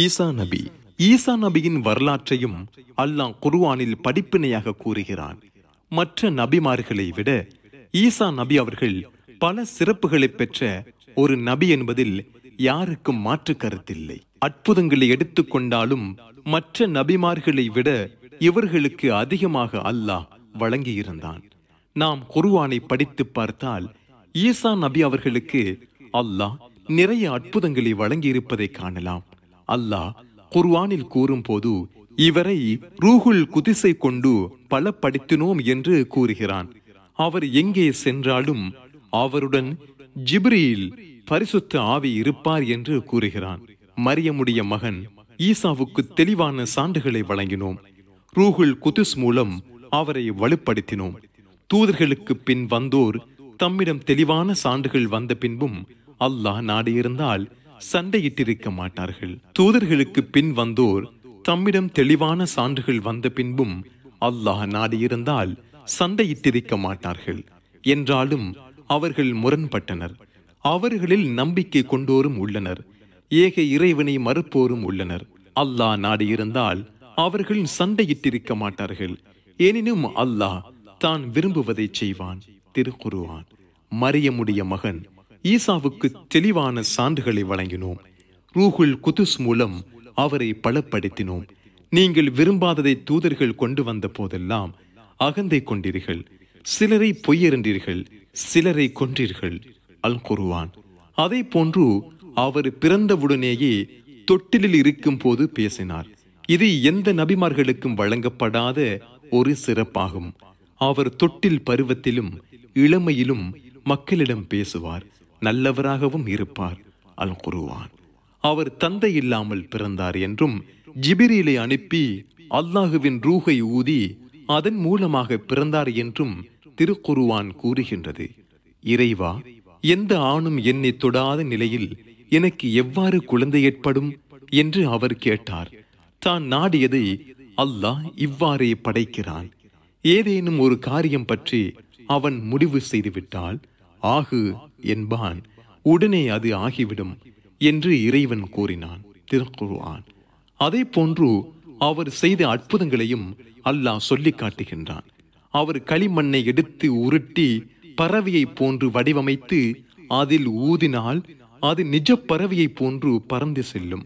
ஈசா நபி ஈசா நபியின் வரலாற்றையும் அல்லாஹ் குர்வானில் படிப்பினையாக கூறுகிறான் மற்ற நபிமார்களை விட ஈசா நபி அவர்கள் பல சிறப்புகளை பெற்ற ஒரு நபி என்பதில் யாருக்கும் மாற்று கருத்தில்லை அற்புதங்களை எடுத்துக்கொண்டாலும் மற்ற நபிமார்களை விட இவர்களுக்கு அதிகமாக அல்லாஹ் வழங்கியிருந்தான் நாம் குருவானை படித்து பார்த்தால் ஈசா நபி அவர்களுக்கு அல்லாஹ் நிறைய அற்புதங்களை வழங்கியிருப்பதை காணலாம் அல்லாஹ் குர்வானில் கூறும்போது இவரை ரூகுல் குதிசை கொண்டு பலப்படுத்தினோம் என்று கூறுகிறான் அவர் எங்கே சென்றாலும் அவருடன் ஜிப்ரியில் பரிசுத்த ஆவி இருப்பார் என்று கூறுகிறான் மரியமுடைய மகன் ஈசாவுக்கு தெளிவான சான்றுகளை வழங்கினோம் ரூகுல் குதிஸ் மூலம் அவரை வலுப்படுத்தினோம் தூதர்களுக்கு பின் வந்தோர் தம்மிடம் தெளிவான சான்றுகள் வந்த பின்பும் அல்லாஹ் நாடியிருந்தால் சண்டையிட்டிருக்க மாட்டார்கள் தூதர்களுக்கு பின் வந்தோர் தம்மிடம் தெளிவான சான்றுகள் வந்த பின்பும் அல்லாஹ் நாடியிருந்தால் சண்டையிட்டிருக்க மாட்டார்கள் என்றாலும் அவர்கள் முரண்பட்டனர் அவர்களில் நம்பிக்கை கொண்டோரும் உள்ளனர் ஏக இறைவனை மறுப்போரும் உள்ளனர் அல்லாஹ் நாடியிருந்தால் அவர்கள் சண்டையிட்டிருக்க மாட்டார்கள் எனினும் அல்லாஹ் தான் விரும்புவதை செய்வான் திருக்குருவான் மரியமுடைய மகன் ஈசாவுக்கு தெளிவான சான்றுகளை வழங்கினோம் ரூகுல் குதுஸ் மூலம் அவரை பலப்படுத்தினோம் நீங்கள் விரும்பாததை தூதர்கள் கொண்டு வந்த போதெல்லாம் அகந்தை கொண்டீர்கள் சிலரை பொய்யறிந்தீர்கள் சிலரை கொன்றீர்கள் அல் குருவான் அதை போன்று அவர் பிறந்தவுடனேயே தொட்டிலில் இருக்கும் போது பேசினார் இது எந்த நபிமார்களுக்கும் வழங்கப்படாத ஒரு சிறப்பாகும் அவர் தொட்டில் பருவத்திலும் இளமையிலும் மக்களிடம் பேசுவார் நல்லவராகவும் இருப்பார் அல் குருவான் அவர் தந்தை இல்லாமல் பிறந்தார் என்றும் ஜிபிரிலை அனுப்பி அல்லாஹுவின் ரூகை ஊதி அதன் மூலமாக பிறந்தார் என்றும் திருக்குருவான் கூறுகின்றது இறைவா எந்த ஆணும் என்னை தொடாத நிலையில் எனக்கு எவ்வாறு குழந்தை ஏற்படும் என்று அவர் கேட்டார் தான் நாடியதை அல்லாஹ் இவ்வாறே படைக்கிறான் ஏதேனும் ஒரு காரியம் பற்றி அவன் முடிவு செய்துவிட்டால் ஆகு என்பான் உடனே அது ஆகிவிடும் என்று இறைவன் கூறினான் திருக்குருவான் அதே போன்று அவர் செய்த அற்புதங்களையும் அல்லாஹ் சொல்லி காட்டுகின்றான் அவர் களிமண்ணை எடுத்து உருட்டி பறவையை போன்று வடிவமைத்து அதில் ஊதினால் அது நிஜ பறவையை போன்று பறந்து செல்லும்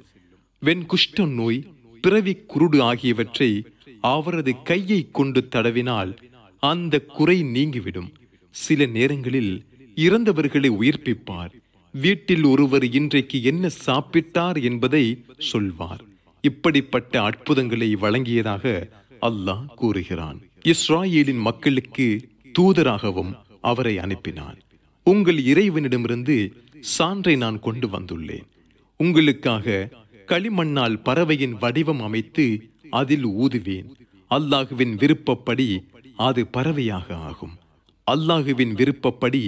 வெண்குஷ்டம் நோய் பிறவி குருடு ஆகியவற்றை அவரது கையை கொண்டு தடவினால் அந்த குறை நீங்கிவிடும் சில நேரங்களில் இறந்தவர்களை உயிர்ப்பிப்பார் வீட்டில் ஒருவர் இன்றைக்கு என்ன சாப்பிட்டார் என்பதை சொல்வார் இப்படிப்பட்ட அற்புதங்களை வழங்கியதாக அல்லாஹ் கூறுகிறான் இஸ்ராயேலின் மக்களுக்கு தூதராகவும் அவரை அனுப்பினார் உங்கள் இறைவனிடமிருந்து சான்றை நான் கொண்டு வந்துள்ளேன் உங்களுக்காக களிமண்ணால் பறவையின் வடிவம் அமைத்து அதில் ஊதுவேன் அல்லாஹுவின் விருப்பப்படி அது பறவையாக ஆகும் அல்லாஹுவின் விருப்பப்படி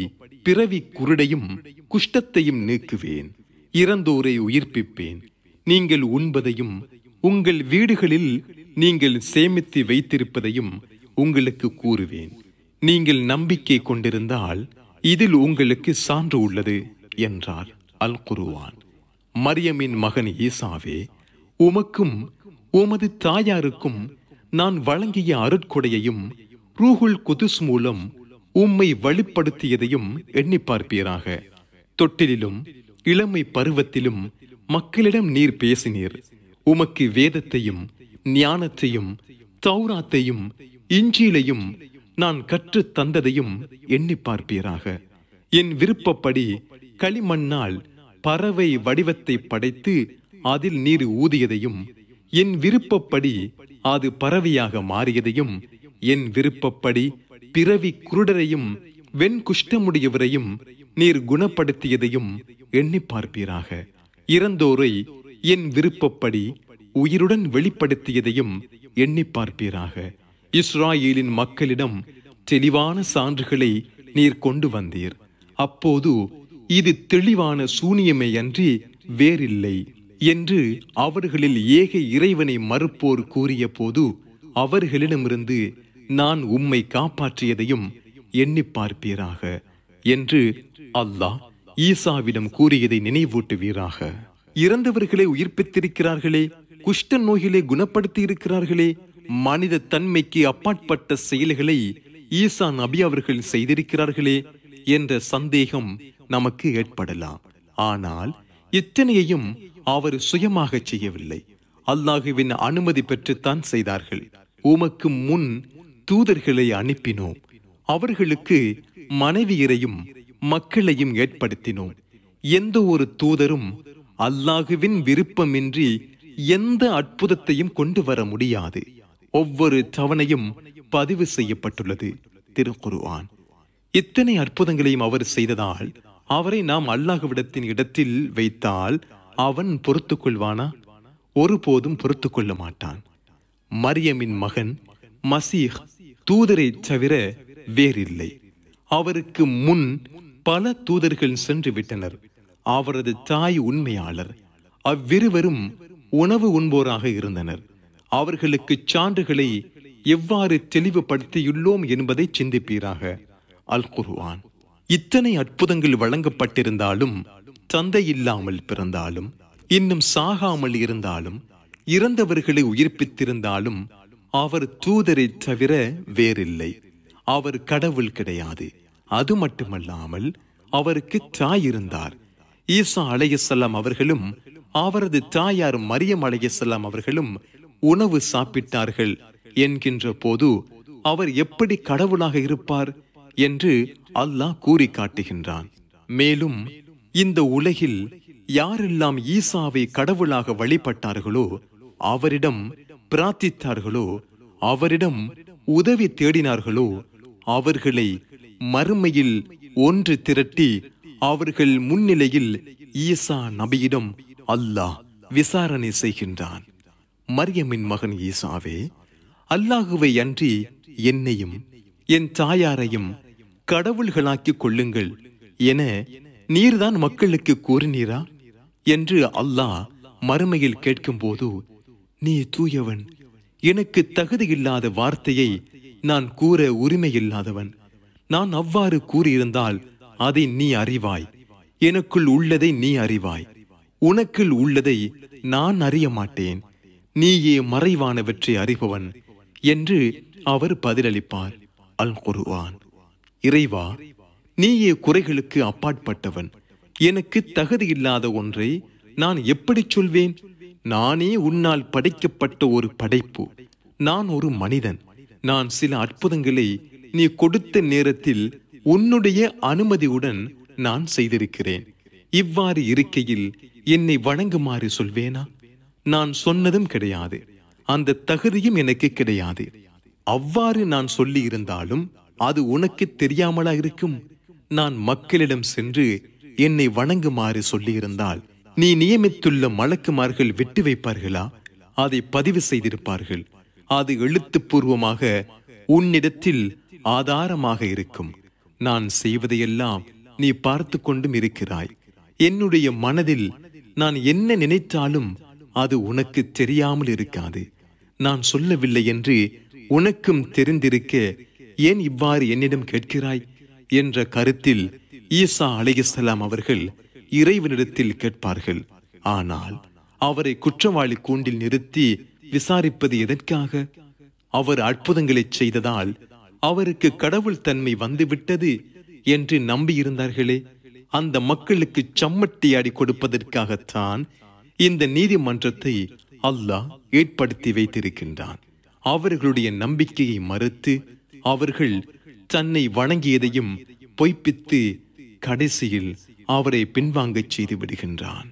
பிறவி குருடையும் குஷ்டத்தையும் நீக்குவேன் இறந்தோரை உயிர்ப்பிப்பேன் நீங்கள் உண்பதையும் உங்கள் வீடுகளில் நீங்கள் சேமித்து வைத்திருப்பதையும் உங்களுக்கு கூறுவேன் நீங்கள் நம்பிக்கை கொண்டிருந்தால் இதில் உங்களுக்கு சான்று உள்ளது என்றார் அல் குருவான் மரியமின் மகன் ஈசாவே உமக்கும் உமது தாயாருக்கும் நான் வழங்கிய அருட்கொடையையும் ரூஹுல் குதுஸ் மூலம் உம்மை வழிப்படுத்தியதையும் எண்ணி பார்ப்பீராக தொட்டிலும் இளமை பருவத்திலும் மக்களிடம் நீர் பேசினீர் உமக்கு வேதத்தையும் ஞானத்தையும் தௌராத்தையும் இஞ்சியிலையும் நான் கற்று தந்ததையும் எண்ணி பார்ப்பீராக என் விருப்பப்படி களிமண்ணால் பறவை வடிவத்தை படைத்து அதில் நீர் ஊதியதையும் என் விருப்பப்படி அது பறவையாக மாறியதையும் என் விருப்பப்படி பிறவி குருடரையும் வெண் குஷ்டமுடையவரையும் நீர் குணப்படுத்தியதையும் எண்ணி பார்ப்பீராக இறந்தோரை என் விருப்பப்படி உயிருடன் வெளிப்படுத்தியதையும் எண்ணி பார்ப்பீராக இஸ்ராயேலின் மக்களிடம் தெளிவான சான்றுகளை நீர் கொண்டு வந்தீர் அப்போது இது தெளிவான சூனியமே அன்றி வேறில்லை என்று அவர்களில் ஏக இறைவனை மறுப்போர் கூறிய போது அவர்களிடமிருந்து நான் உம்மை காப்பாற்றியதையும் எண்ணி பார்ப்பீராக என்று அல்லாஹ் ஈசாவிடம் கூறியதை நினைவூட்டுவீராக இறந்தவர்களை உயிர்ப்பித்திருக்கிறார்களே குஷ்ட நோயிலே குணப்படுத்தி இருக்கிறார்களே மனித தன்மைக்கு அப்பாற்பட்ட செயல்களை ஈசா நபி அவர்கள் செய்திருக்கிறார்களே என்ற சந்தேகம் நமக்கு ஏற்படலாம் ஆனால் இத்தனையையும் அவர் சுயமாக செய்யவில்லை அல்லாஹுவின் அனுமதி பெற்றுத்தான் செய்தார்கள் உமக்கு முன் தூதர்களை அனுப்பினோம் அவர்களுக்கு மனைவியரையும் மக்களையும் ஏற்படுத்தினோம் எந்த ஒரு தூதரும் அல்லாஹுவின் விருப்பமின்றி எந்த அற்புதத்தையும் கொண்டு வர முடியாது ஒவ்வொரு தவணையும் பதிவு செய்யப்பட்டுள்ளது திருக்குருவான் இத்தனை அற்புதங்களையும் அவர் செய்ததால் அவரை நாம் அல்லாஹுவிடத்தின் இடத்தில் வைத்தால் அவன் பொறுத்து கொள்வானா ஒருபோதும் பொறுத்து கொள்ள மாட்டான் மரியமின் மகன் மசீஹ் தூதரை தவிர வேறில்லை அவருக்கு முன் பல தூதர்கள் சென்று விட்டனர் அவரது தாய் உண்மையாளர் அவ்விருவரும் உணவு உண்போராக இருந்தனர் அவர்களுக்கு சான்றுகளை எவ்வாறு தெளிவுபடுத்தியுள்ளோம் என்பதை சிந்திப்பீராக அல் குருவான் இத்தனை அற்புதங்கள் வழங்கப்பட்டிருந்தாலும் தந்தை இல்லாமல் பிறந்தாலும் இன்னும் சாகாமல் இருந்தாலும் இறந்தவர்களை உயிர்ப்பித்திருந்தாலும் அவர் தூதரை தவிர வேறில்லை அவர் கடவுள் கிடையாது அது மட்டுமல்லாமல் அவருக்கு தாய் இருந்தார் ஈசா அலையசல்லாம் அவர்களும் அவரது தாயார் மரியம் அலையசல்லாம் அவர்களும் உணவு சாப்பிட்டார்கள் என்கின்ற போது அவர் எப்படி கடவுளாக இருப்பார் என்று அல்லாஹ் கூறி காட்டுகின்றான் மேலும் இந்த உலகில் யாரெல்லாம் ஈசாவை கடவுளாக வழிபட்டார்களோ அவரிடம் பிரார்த்தித்தார்களோ அவரிடம் உதவி தேடினார்களோ அவர்களை மறுமையில் ஒன்று திரட்டி அவர்கள் முன்னிலையில் ஈசா நபியிடம் அல்லாஹ் விசாரணை செய்கின்றான் மரியமின் மகன் ஈசாவே அல்லாஹுவை அன்றி என்னையும் என் தாயாரையும் கடவுள்களாக்கிக் கொள்ளுங்கள் என நீர்தான் மக்களுக்கு கூறினீரா என்று அல்லாஹ் மறுமையில் கேட்கும்போது நீ தூயவன் எனக்கு தகுதியில்லாத வார்த்தையை நான் கூற உரிமையில்லாதவன் நான் அவ்வாறு கூறியிருந்தால் அதை நீ அறிவாய் எனக்குள் உள்ளதை நீ அறிவாய் உனக்குள் உள்ளதை நான் அறிய மாட்டேன் நீயே மறைவானவற்றை அறிபவன் என்று அவர் பதிலளிப்பார் அல் குருவான் இறைவா நீயே குறைகளுக்கு அப்பாற்பட்டவன் எனக்கு தகுதியில்லாத ஒன்றை நான் எப்படி சொல்வேன் நானே உன்னால் படைக்கப்பட்ட ஒரு படைப்பு நான் ஒரு மனிதன் நான் சில அற்புதங்களை நீ கொடுத்த நேரத்தில் உன்னுடைய அனுமதியுடன் நான் செய்திருக்கிறேன் இவ்வாறு இருக்கையில் என்னை வணங்குமாறு சொல்வேனா நான் சொன்னதும் கிடையாது அந்த தகுதியும் எனக்கு கிடையாது அவ்வாறு நான் சொல்லி இருந்தாலும் அது உனக்கு தெரியாமலா இருக்கும் நான் மக்களிடம் சென்று என்னை வணங்குமாறு சொல்லியிருந்தால் நீ நியமித்துள்ள மலக்குமார்கள் வெட்டி வைப்பார்களா அதை பதிவு செய்திருப்பார்கள் அது எழுத்துப்பூர்வமாக உன்னிடத்தில் ஆதாரமாக இருக்கும் நான் செய்வதையெல்லாம் நீ பார்த்து கொண்டும் இருக்கிறாய் என்னுடைய மனதில் நான் என்ன நினைத்தாலும் அது உனக்கு தெரியாமல் இருக்காது நான் சொல்லவில்லை என்று உனக்கும் தெரிந்திருக்க ஏன் இவ்வாறு என்னிடம் கேட்கிறாய் என்ற கருத்தில் ஈசா அலிகலாம் அவர்கள் இறைவனிடத்தில் கேட்பார்கள் ஆனால் அவரை குற்றவாளி கூண்டில் நிறுத்தி விசாரிப்பது எதற்காக அவர் அற்புதங்களை செய்ததால் அவருக்கு கடவுள் தன்மை வந்துவிட்டது என்று நம்பியிருந்தார்களே அந்த மக்களுக்கு சம்மட்டியாடி கொடுப்பதற்காகத்தான் இந்த நீதிமன்றத்தை அல்லாஹ் ஏற்படுத்தி வைத்திருக்கின்றான் அவர்களுடைய நம்பிக்கையை மறுத்து அவர்கள் தன்னை வணங்கியதையும் பொய்ப்பித்து கடைசியில் அவரை பின்வாங்கச் செய்து விடுகின்றான்